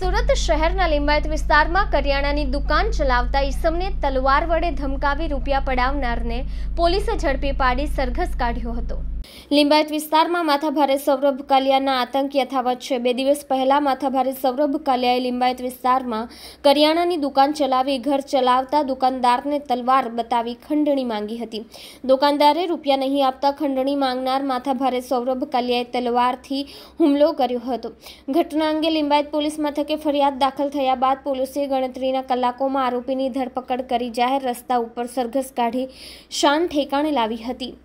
સુરત શહેરના લિંબાયત વિસ્તારમાં કરિયાણાની દુકાન ચલાવતા ઈસમને તલવાર વડે ધમકાવી રૂપિયા પડાવનારને પોલીસે ઝડપી પાડી સરઘસ કાઢ્યો હતો લિંબાયત વિસ્તારમાં માથાભારે સૌરભ કાલિયાના આતંક યથાવત છે બે દિવસ પહેલા માથાભારે સૌરભ કાલિયાએ લિંબાયત વિસ્તારમાં કરિયાણાની દુકાન ચલાવી ઘર ચલાવતા દુકાનદારને તલવાર બતાવી ખંડણી માંગી હતી દુકાનદારે રૂપિયા નહીં આપતા ખંડણી માંગનાર માથાભારે સૌરભ કાલિયાએ તલવારથી હુમલો કર્યો હતો ઘટના અંગે લિંબાયત પોલીસ મથકે ફરિયાદ દાખલ થયા બાદ પોલીસે ગણતરીના કલાકોમાં આરોપીની ધરપકડ કરી જાહેર રસ્તા ઉપર સરઘસ કાઢી શાન ઠેકાણે લાવી હતી